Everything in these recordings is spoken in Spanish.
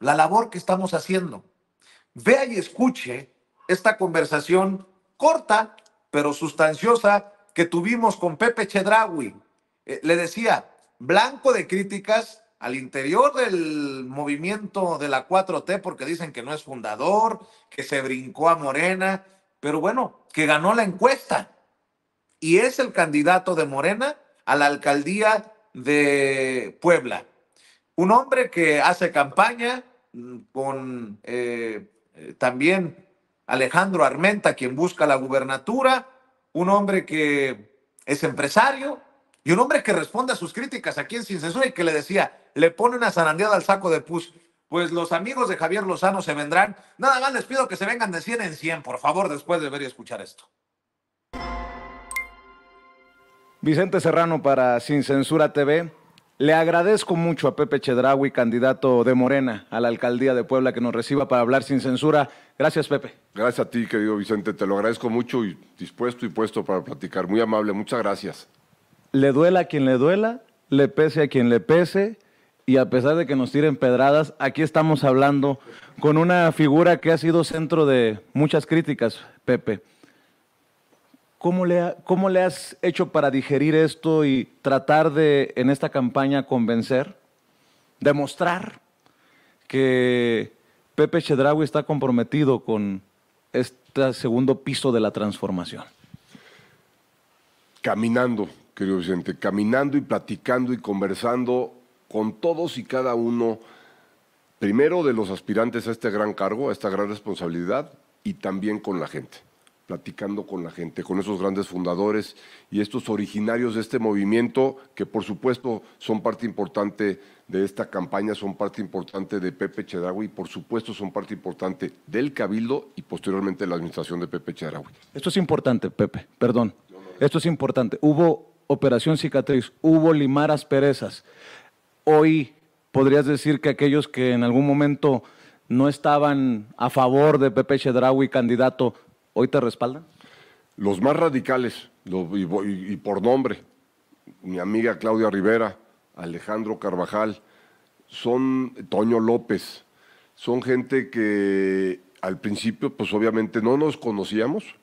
la labor que estamos haciendo. Vea y escuche esta conversación corta, pero sustanciosa, que tuvimos con Pepe Chedrawi. Eh, le decía, blanco de críticas al interior del movimiento de la 4T, porque dicen que no es fundador, que se brincó a Morena, pero bueno, que ganó la encuesta y es el candidato de Morena a la alcaldía de Puebla. Un hombre que hace campaña mm, con eh, eh, también Alejandro Armenta, quien busca la gubernatura, un hombre que es empresario y un hombre que responde a sus críticas aquí en Sin Censura y que le decía, le pone una zarandeada al saco de pus. Pues los amigos de Javier Lozano se vendrán. Nada más les pido que se vengan de 100 en 100, por favor, después de ver y escuchar esto. Vicente Serrano para Sin Censura TV. Le agradezco mucho a Pepe Chedraui, candidato de Morena a la alcaldía de Puebla, que nos reciba para hablar sin censura. Gracias, Pepe. Gracias a ti, querido Vicente. Te lo agradezco mucho y dispuesto y puesto para platicar. Muy amable, muchas gracias. Le duela a quien le duela, le pese a quien le pese, y a pesar de que nos tiren pedradas, aquí estamos hablando con una figura que ha sido centro de muchas críticas, Pepe. ¿Cómo le, has hecho para digerir esto y tratar de, en esta campaña, convencer, demostrar que Pepe Chedraui está comprometido con este segundo piso de la transformación? Caminando, querido presidente, caminando y platicando y conversando con todos y cada uno, primero de los aspirantes a este gran cargo, a esta gran responsabilidad, y también con la gente platicando con la gente, con esos grandes fundadores y estos originarios de este movimiento, que por supuesto son parte importante de esta campaña, son parte importante de Pepe Chedraui, y por supuesto son parte importante del Cabildo y posteriormente de la administración de Pepe Chedraui. Esto es importante, Pepe, perdón. Esto es importante. Hubo operación cicatriz, hubo limar asperezas. Hoy podrías decir que aquellos que en algún momento no estaban a favor de Pepe Chedraui candidato, ¿Hoy te respaldan? Los más radicales, y, por nombre, mi amiga Claudia Rivera, Alejandro Carvajal, son Toño López, son gente que al principio, pues obviamente no nos conocíamos,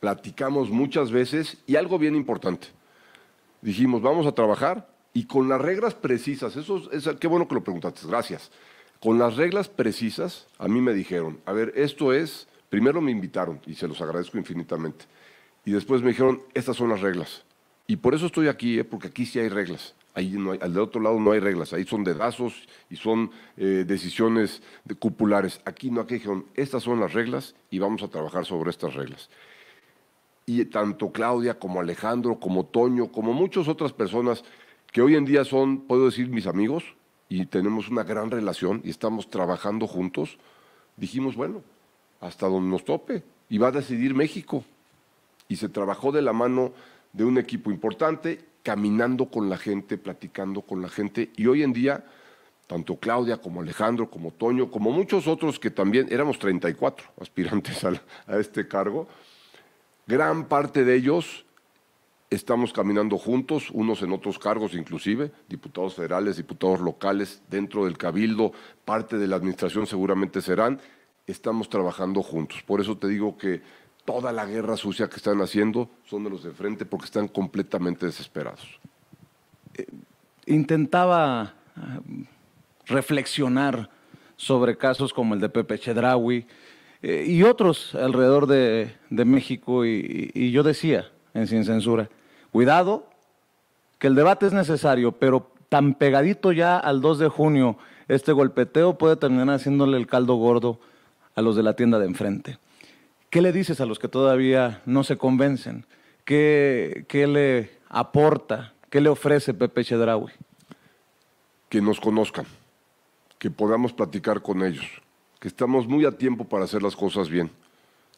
platicamos muchas veces y algo bien importante. Dijimos, vamos a trabajar y con las reglas precisas, eso es, qué bueno que lo preguntaste, gracias. Con las reglas precisas, a mí me dijeron, a ver, esto es Primero me invitaron y se los agradezco infinitamente. Y después me dijeron, estas son las reglas. Y por eso estoy aquí, ¿eh? porque aquí sí hay reglas. Ahí no al de otro lado no hay reglas. Ahí son dedazos y son eh, decisiones de cupulares. Aquí no, aquí dijeron, estas son las reglas y vamos a trabajar sobre estas reglas. Y tanto Claudia como Alejandro, como Toño, como muchas otras personas que hoy en día son, puedo decir, mis amigos y tenemos una gran relación y estamos trabajando juntos, dijimos, bueno, hasta donde nos tope y va a decidir México. Y se trabajó de la mano de un equipo importante, caminando con la gente, platicando con la gente. Y hoy en día, tanto Claudia como Alejandro, como Toño, como muchos otros que también éramos 34 aspirantes a, a este cargo, gran parte de ellos estamos caminando juntos, unos en otros cargos inclusive, diputados federales, diputados locales, dentro del cabildo, parte de la administración seguramente serán, estamos trabajando juntos. Por eso te digo que toda la guerra sucia que están haciendo son de los de frente porque están completamente desesperados. Eh, intentaba eh, reflexionar sobre casos como el de Pepe Chedraui eh, y otros alrededor de, México y yo decía en Sin Censura, cuidado, que el debate es necesario, pero tan pegadito ya al 2 de junio, este golpeteo puede terminar haciéndole el caldo gordo a los de la tienda de enfrente. ¿Qué le dices a los que todavía no se convencen? ¿Qué, le aporta? ¿Qué le ofrece Pepe Chedraui? Que nos conozcan, que podamos platicar con ellos, que estamos muy a tiempo para hacer las cosas bien,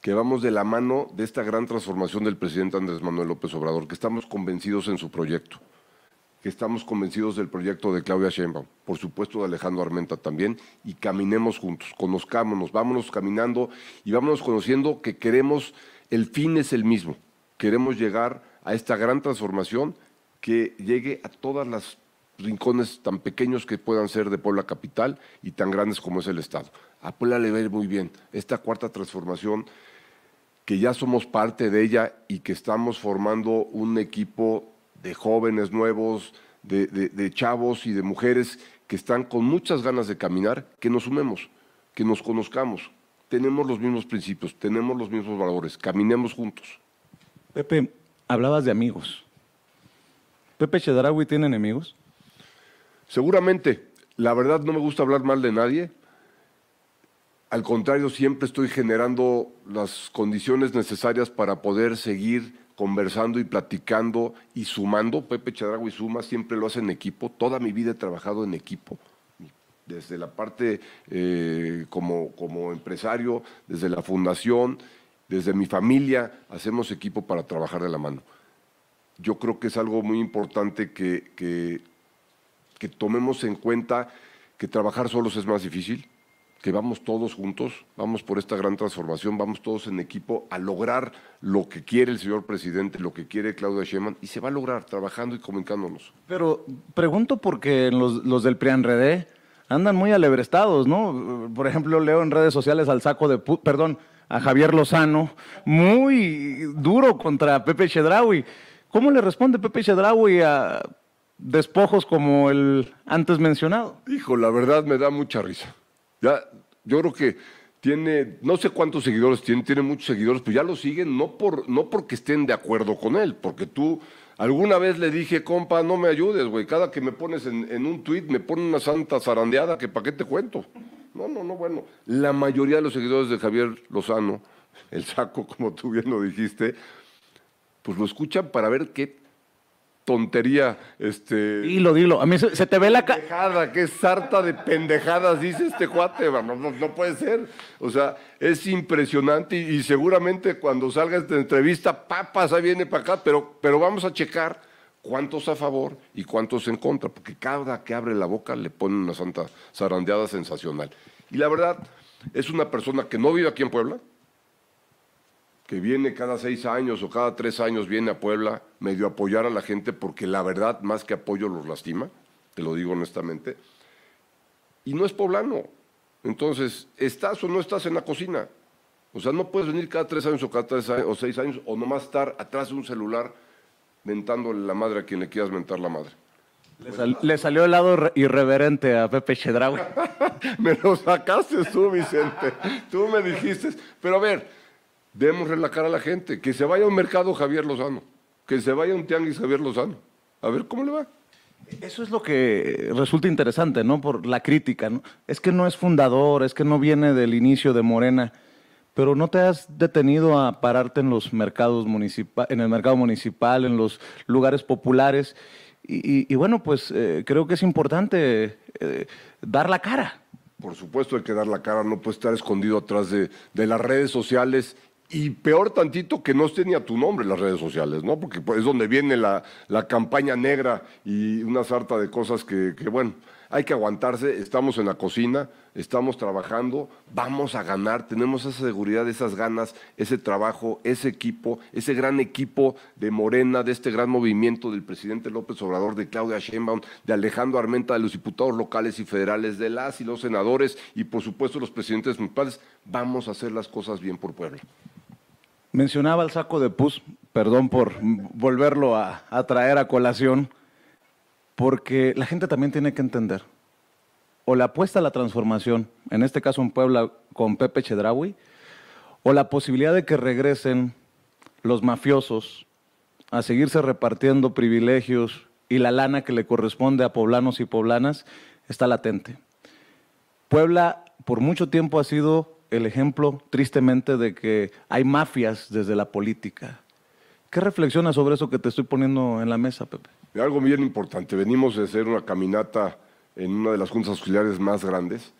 que vamos de la mano de esta gran transformación del presidente Andrés Manuel López Obrador, que estamos convencidos en su proyecto que estamos convencidos del proyecto de Claudia Sheinbaum, por supuesto de Alejandro Armenta también, y caminemos juntos, conozcámonos, vámonos caminando y vámonos conociendo que queremos, el fin es el mismo, queremos llegar a esta gran transformación que llegue a todas las rincones tan pequeños que puedan ser de Puebla capital y tan grandes como es el Estado. A Puebla le muy bien esta cuarta transformación que ya somos parte de ella y que estamos formando un equipo de jóvenes nuevos, de, chavos y de mujeres que están con muchas ganas de caminar, que nos sumemos, que nos conozcamos. Tenemos los mismos principios, tenemos los mismos valores, caminemos juntos. Pepe, hablabas de amigos. ¿Pepe Chedraui tiene enemigos? Seguramente. La verdad no me gusta hablar mal de nadie, al contrario, siempre estoy generando las condiciones necesarias para poder seguir conversando y platicando y sumando. Pepe Chadrago y Suma siempre lo hacen en equipo. Toda mi vida he trabajado en equipo. Desde la parte eh, como, como empresario, desde la fundación, desde mi familia, hacemos equipo para trabajar de la mano. Yo creo que es algo muy importante que, que, que tomemos en cuenta que trabajar solos es más difícil, que vamos todos juntos, vamos por esta gran transformación, vamos todos en equipo a lograr lo que quiere el señor presidente, lo que quiere Claudia Sheinbaum, y se va a lograr trabajando y comunicándonos. Pero pregunto porque los, los del PRIANRED andan muy alebrestados, ¿no? Por ejemplo, leo en redes sociales al saco de... perdón, a Javier Lozano, muy duro contra Pepe Chedraui. ¿Cómo le responde Pepe Chedraui a despojos como el antes mencionado? Hijo, la verdad me da mucha risa. Ya, yo creo que tiene, no sé cuántos seguidores tiene, tiene muchos seguidores, pues ya lo siguen no, por, no porque estén de acuerdo con él, porque tú alguna vez le dije, compa, no me ayudes, güey, cada que me pones en, un tuit me pone una santa zarandeada, que para qué te cuento. No, no, no, bueno, la mayoría de los seguidores de Javier Lozano, el saco, como tú bien lo dijiste, pues lo escuchan para ver qué tontería. Este, dilo, dilo. A mí se, te ve la cara. Qué sarta de pendejadas dice este cuate. No, puede ser. O sea, es impresionante y, seguramente cuando salga esta entrevista, papas, ahí viene para acá. Pero, pero vamos a checar cuántos a favor y cuántos en contra, porque cada que abre la boca le pone una santa zarandeada sensacional. Y la verdad, es una persona que no vive aquí en Puebla, que viene cada seis años o cada tres años viene a Puebla medio apoyar a la gente porque la verdad más que apoyo los lastima, te lo digo honestamente, y no es poblano. Entonces, ¿estás o no estás en la cocina? O sea, no puedes venir cada tres años o cada tres años, o seis años o nomás estar atrás de un celular mentándole la madre a quien le quieras mentar la madre. Le, salió el lado irreverente a Pepe Chedraui. me lo sacaste tú, Vicente. Tú me dijiste. Pero a ver, Demos relajar a la gente. Que se vaya a un mercado Javier Lozano. Que se vaya a un tianguis Javier Lozano. A ver cómo le va. Eso es lo que resulta interesante, ¿no? Por la crítica. ¿no? Es que no es fundador, es que no viene del inicio de Morena. Pero no te has detenido a pararte en los mercados municipales, en el mercado municipal, en los lugares populares. Y, bueno, pues eh, creo que es importante eh, dar la cara. Por supuesto hay que dar la cara, no puede estar escondido atrás de las redes sociales y peor tantito que no esté ni a tu nombre en las redes sociales, ¿no? Porque pues, es donde viene la, campaña negra y una sarta de cosas que, que, bueno, hay que aguantarse, estamos en la cocina, estamos trabajando, vamos a ganar, tenemos esa seguridad, esas ganas, ese trabajo, ese equipo, ese gran equipo de Morena, de este gran movimiento del presidente López Obrador, de Claudia Sheinbaum, de Alejandro Armenta, de los diputados locales y federales, de las y los senadores y por supuesto los presidentes municipales, vamos a hacer las cosas bien por Puebla. Mencionaba el saco de pus, perdón por volverlo a, a traer a colación, porque la gente también tiene que entender. O la apuesta a la transformación, en este caso en Puebla con Pepe Chedraui, o la posibilidad de que regresen los mafiosos a seguirse repartiendo privilegios y la lana que le corresponde a poblanos y poblanas está latente. Puebla por mucho tiempo ha sido el ejemplo, tristemente, de que hay mafias desde la política. ¿Qué reflexionas sobre eso que te estoy poniendo en la mesa, Pepe? algo bien importante. Venimos de hacer una caminata en una de las juntas auxiliares más grandes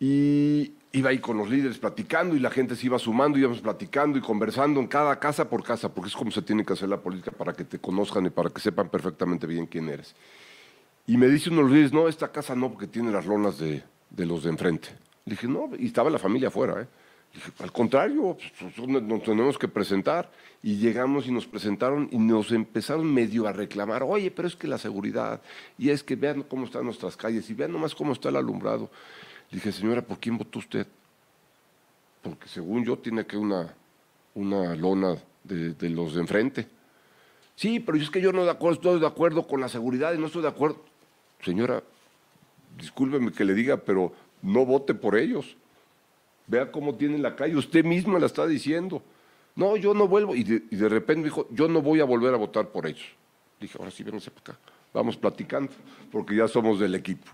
y iba ahí con los líderes platicando y la gente se iba sumando, íbamos platicando y conversando en cada casa por casa, porque es como se tiene que hacer la política para que te conozcan y para que sepan perfectamente bien quién eres. Y me dice uno de los líderes, no, esta casa no, porque tiene las lonas de los de enfrente. Le dije, no, y estaba la familia afuera, ¿eh? dije, al contrario, pues, pues, nos tenemos que presentar. Y llegamos y nos presentaron y nos empezaron medio a reclamar, oye, pero es que la seguridad, y es que vean cómo están nuestras calles, y vean nomás cómo está el alumbrado. Le dije, señora, ¿por quién votó usted? Porque según yo tiene que una, una lona de, los de enfrente. Sí, pero es que yo no estoy de acuerdo con la seguridad y no estoy de acuerdo. Señora, discúlpeme que le diga, pero no vote por ellos. Vea cómo tienen la calle, usted mismo la está diciendo. No, yo no vuelvo. Y de, repente dijo, yo no voy a volver a votar por ellos. Dije, ahora sí, vénganse para acá. Vamos platicando, porque ya somos del equipo.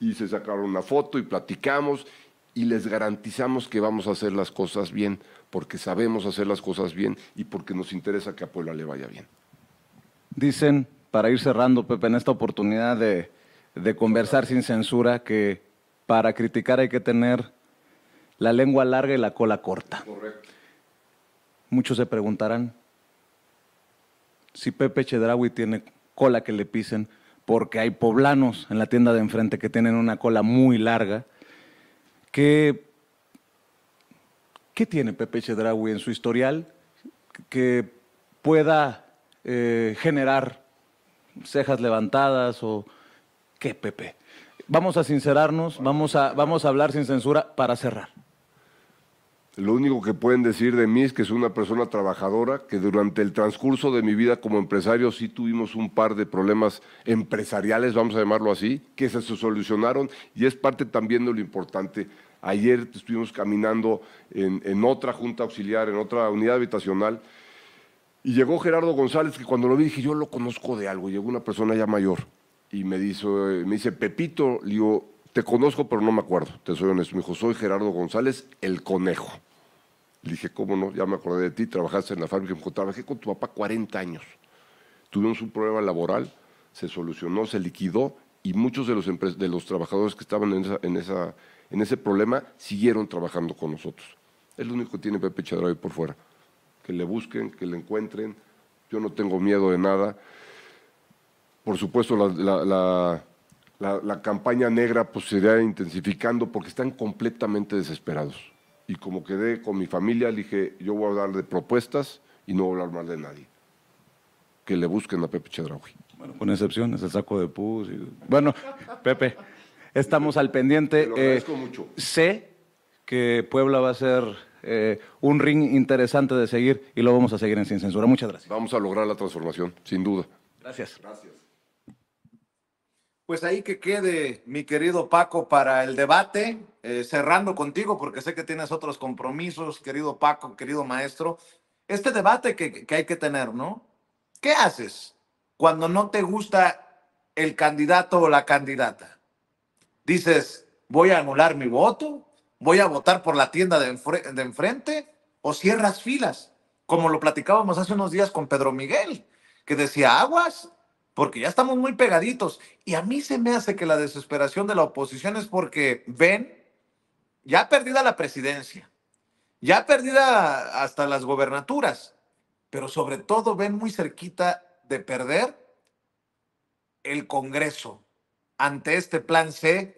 Y se sacaron una foto y platicamos y les garantizamos que vamos a hacer las cosas bien, porque sabemos hacer las cosas bien y porque nos interesa que a Puebla le vaya bien. Dicen, para ir cerrando, Pepe, en esta oportunidad de conversar sin censura, que para criticar hay que tener la lengua larga y la cola corta. Muchos se preguntarán si Pepe Chedraui tiene cola que le pisen, porque hay poblanos en la tienda de enfrente que tienen una cola muy larga. ¿Qué, qué tiene Pepe Chedraui en su historial que pueda eh, generar cejas levantadas o qué, Pepe? Vamos a sincerarnos, vamos a, vamos a hablar sin censura para cerrar. Lo único que pueden decir de mí es que soy una persona trabajadora, que durante el transcurso de mi vida como empresario sí tuvimos un par de problemas empresariales, vamos a llamarlo así, que se solucionaron y es parte también de lo importante. Ayer estuvimos caminando en, en otra junta auxiliar, en otra unidad habitacional, y llegó Gerardo González, que cuando lo vi dije, yo lo conozco de algo, llegó una persona ya mayor y me dice, me dice, Pepito, le digo, te conozco, pero no me acuerdo, te soy honesto. Me dijo, soy Gerardo González, el conejo. Le dije, ¿cómo no? Ya me acordé de ti, trabajaste en la fábrica. Me dijo, trabajé con tu papá 40 años. Tuvimos un problema laboral, se solucionó, se liquidó y muchos de los, de los trabajadores que estaban en, esa, en, ese problema siguieron trabajando con nosotros. Es lo único que tiene Pepe ahí por fuera. Que le busquen, que le encuentren. Yo no tengo miedo de nada. Por supuesto, la, campaña negra pues, se irá intensificando porque están completamente desesperados. Y como quedé con mi familia, dije, yo voy a hablar de propuestas y no voy a hablar más de nadie. Que le busquen a Pepe Chedraui. Bueno, con excepción, el saco de pus. Bueno, Pepe, estamos al pendiente. lo eh, agradezco mucho. Sé que Puebla va a ser eh, un ring interesante de seguir y lo vamos a seguir en Sin Censura. Muchas gracias. Vamos a lograr la transformación, sin duda. Gracias. Gracias. Pues ahí que quede, mi querido Paco, para el debate, eh, cerrando contigo, porque sé que tienes otros compromisos, querido Paco, querido maestro. Este debate que, hay que tener, ¿no? ¿Qué haces cuando no te gusta el candidato o la candidata? Dices, voy a anular mi voto, voy a votar por la tienda de enfrente, o cierras filas, como lo platicábamos hace unos días con Pedro Miguel, que decía, aguas, porque ya estamos muy pegaditos. Y a mí se me hace que la desesperación de la oposición es porque ven ya perdida la presidencia, ya perdida hasta las gobernaturas, pero sobre todo ven muy cerquita de perder el Congreso ante este plan C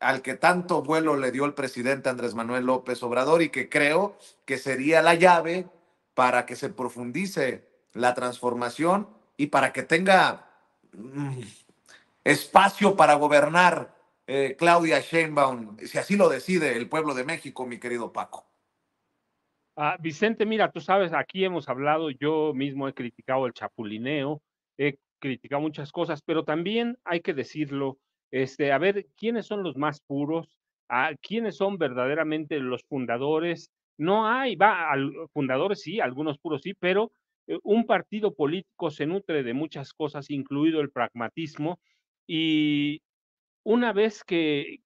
al que tanto vuelo le dio el presidente Andrés Manuel López Obrador y que creo que sería la llave para que se profundice la transformación y para que tenga Mm, espacio para gobernar eh, Claudia Sheinbaum, si así lo decide el pueblo de México, mi querido Paco. Ah, Vicente, mira, tú sabes, aquí hemos hablado, yo mismo he criticado el chapulineo, he criticado muchas cosas, pero también hay que decirlo, este, a ver, ¿quiénes son los más puros? ¿A ah, ¿Quiénes son verdaderamente los fundadores? No hay, va, al, fundadores sí, algunos puros sí, pero eh, un partido político se nutre de muchas cosas, incluido el pragmatismo, y una vez que,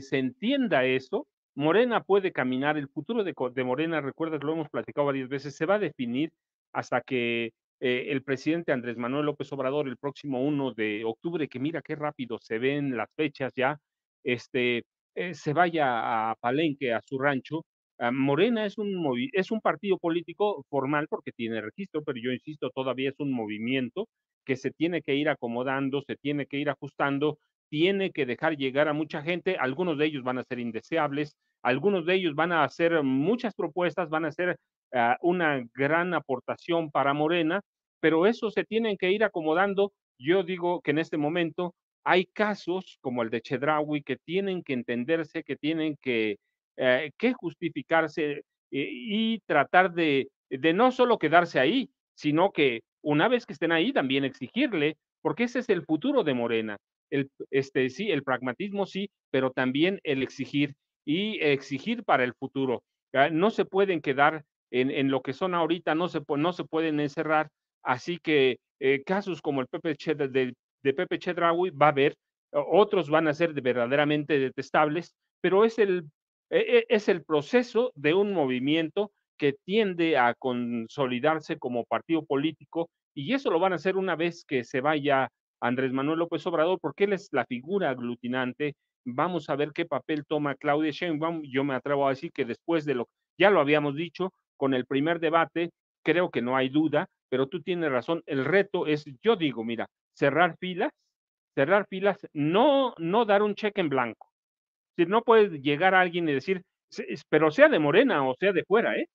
se entienda eso, Morena puede caminar, el futuro de, Morena, recuerda lo hemos platicado varias veces, se va a definir hasta que eh, el presidente Andrés Manuel López Obrador, el próximo 1 de octubre, que mira qué rápido se ven las fechas ya, este, eh, se vaya a Palenque, a su rancho, Ah, Morena es un, es un partido político formal porque tiene registro, pero yo insisto, todavía es un movimiento que se tiene que ir acomodando, se tiene que ir ajustando, tiene que dejar llegar a mucha gente. Algunos de ellos van a ser indeseables, algunos de ellos van a hacer muchas propuestas, van a ser ah, una gran aportación para Morena, pero eso se tienen que ir acomodando. Yo digo que en este momento hay casos como el de Chedraui que tienen que entenderse, que tienen que eh, que justificarse y tratar de, no solo quedarse ahí, sino que una vez que estén ahí también exigirle, porque ese es el futuro de Morena. El, este, sí, el pragmatismo sí, pero también el exigir y exigir para el futuro. Ah, no se pueden quedar en, lo que son ahorita, no se, no se pueden encerrar. Así que eh, casos como el Pepe de, de, Pepe Chedraui va a haber, otros van a ser verdaderamente detestables, pero es el e, e, es el proceso de un movimiento que tiende a consolidarse como partido político y eso lo van a hacer una vez que se vaya Andrés Manuel López Obrador, porque él es la figura aglutinante. Vamos a ver qué papel toma Claudia Sheinbaum. Yo me atrevo a decir que después de lo ya lo habíamos dicho con el primer debate, creo que no hay duda, pero tú tienes razón, el reto es yo digo, mira, cerrar filas, cerrar filas, no no dar un cheque en blanco no puede llegar alguien y decir, pero sea de Morena o sea de fuera, ¿eh?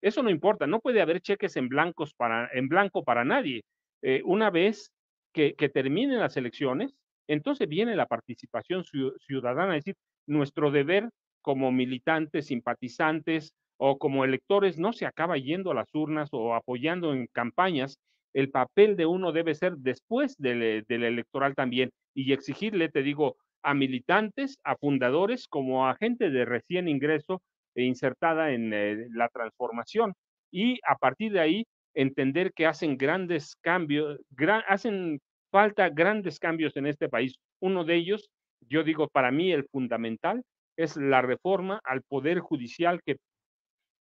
Eso no importa, no puede haber cheques en, blancos en blanco para nadie. Eh, una vez que, terminen las elecciones, entonces viene la participación ciudadana, es decir, nuestro deber como militantes, simpatizantes o como electores no se acaba yendo a las urnas o apoyando en campañas. El papel de uno debe ser después del electoral también y exigirle, te digo, a militantes, a fundadores, como a gente de recién ingreso e insertada en eh, la transformación. Y a partir de ahí, entender que hacen grandes cambios, hacen falta grandes cambios en este país. Uno de ellos, yo digo, para mí el fundamental es la reforma al Poder Judicial que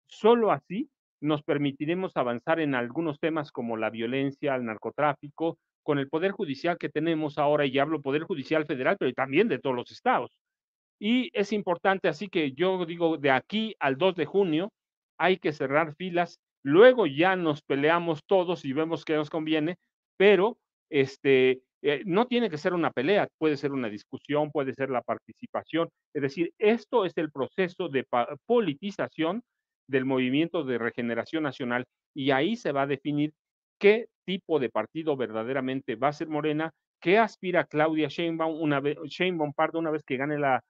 solo así nos permitiremos avanzar en algunos temas como la violencia, el narcotráfico, con el poder judicial que tenemos ahora, y hablo poder judicial federal, pero también de todos los estados. Y es importante, así que yo digo, de aquí al 2 de junio hay que cerrar filas, luego ya nos peleamos todos y vemos qué nos conviene, pero este, eh, no tiene que ser una pelea, puede ser una discusión, puede ser la participación. Es decir, esto es el proceso de politización del movimiento de regeneración nacional y ahí se va a definir qué tipo de partido verdaderamente va a ser Morena, qué aspira Claudia Sheinbaum, una vez, una vez que gane la,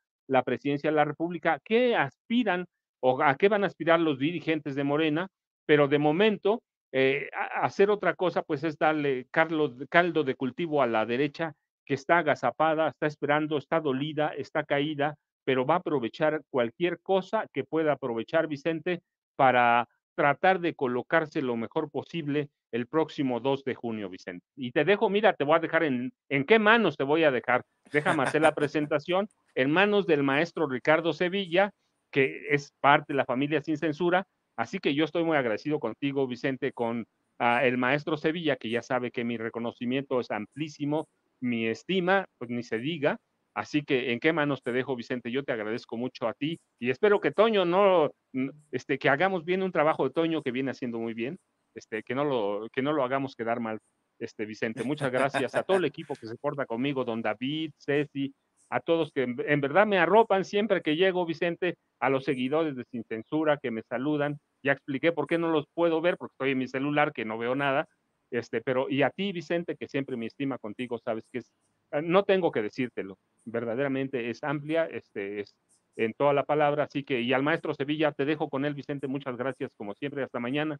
presidencia de la República, qué aspiran o a qué van a aspirar los dirigentes de Morena, pero de momento eh, hacer otra cosa pues es darle caldo de cultivo a la derecha que está agazapada, está esperando, está dolida, está caída, pero va a aprovechar cualquier cosa que pueda aprovechar Vicente para tratar de colocarse lo mejor posible el próximo 2 de junio, Vicente. Y te dejo, mira, te voy a dejar en, qué manos te voy a dejar. Déjame hacer la presentación en manos del maestro Ricardo Sevilla, que es parte de la familia sin censura. Así que yo estoy muy agradecido contigo, Vicente, con ah, el maestro Sevilla, que ya sabe que mi reconocimiento es amplísimo, mi estima, pues ni se diga. Así que, ¿en qué manos te dejo, Vicente? Yo te agradezco mucho a ti y espero que Toño no, este, que hagamos bien un trabajo de Toño que viene haciendo muy bien este, que, no lo, que no lo hagamos quedar mal, este, Vicente. Muchas gracias a todo el equipo que se porta conmigo, don David, Ceci, a todos que en, verdad me arropan siempre que llego, Vicente, a los seguidores de Sin Censura que me saludan. Ya expliqué por qué no los puedo ver, porque estoy en mi celular, que no veo nada. Este, pero y a ti, Vicente, que siempre me estima contigo, sabes que es, ah, no tengo que decírtelo, verdaderamente es amplia, este, es en toda la palabra, así que, y al maestro Sevilla, te dejo con él, Vicente, muchas gracias, como siempre, hasta mañana,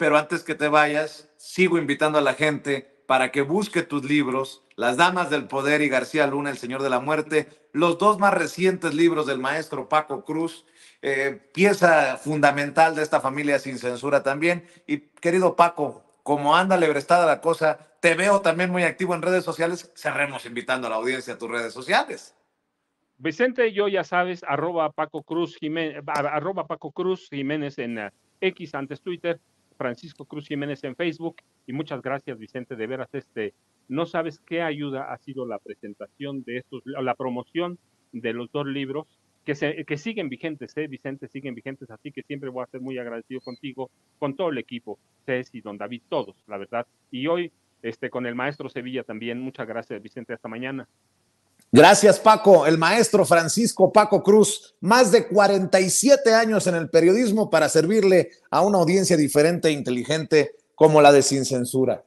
pero antes que te vayas, sigo invitando a la gente para que busque tus libros, Las Damas del Poder y García Luna, El Señor de la Muerte, los dos más recientes libros del maestro Paco Cruz, eh, pieza fundamental de esta familia sin censura también. Y querido Paco, como anda lebrestada la cosa, te veo también muy activo en redes sociales, cerremos invitando a la audiencia a tus redes sociales. Vicente yo, ya sabes, Paco Cruz arroba Paco Cruz Jiménez en eh, X antes Twitter, Francisco Cruz Jiménez en Facebook y muchas gracias Vicente, de veras este, no sabes qué ayuda ha sido la presentación de estos, la promoción de los dos libros que, se, que siguen vigentes, ¿eh, Vicente? Siguen vigentes, así que siempre voy a ser muy agradecido contigo, con todo el equipo, Ceci, Don David, todos, la verdad. Y hoy este, con el maestro Sevilla también, muchas gracias Vicente, hasta mañana. Gracias, Paco. El maestro Francisco Paco Cruz, más de 47 años en el periodismo para servirle a una audiencia diferente e inteligente como la de Sin Censura.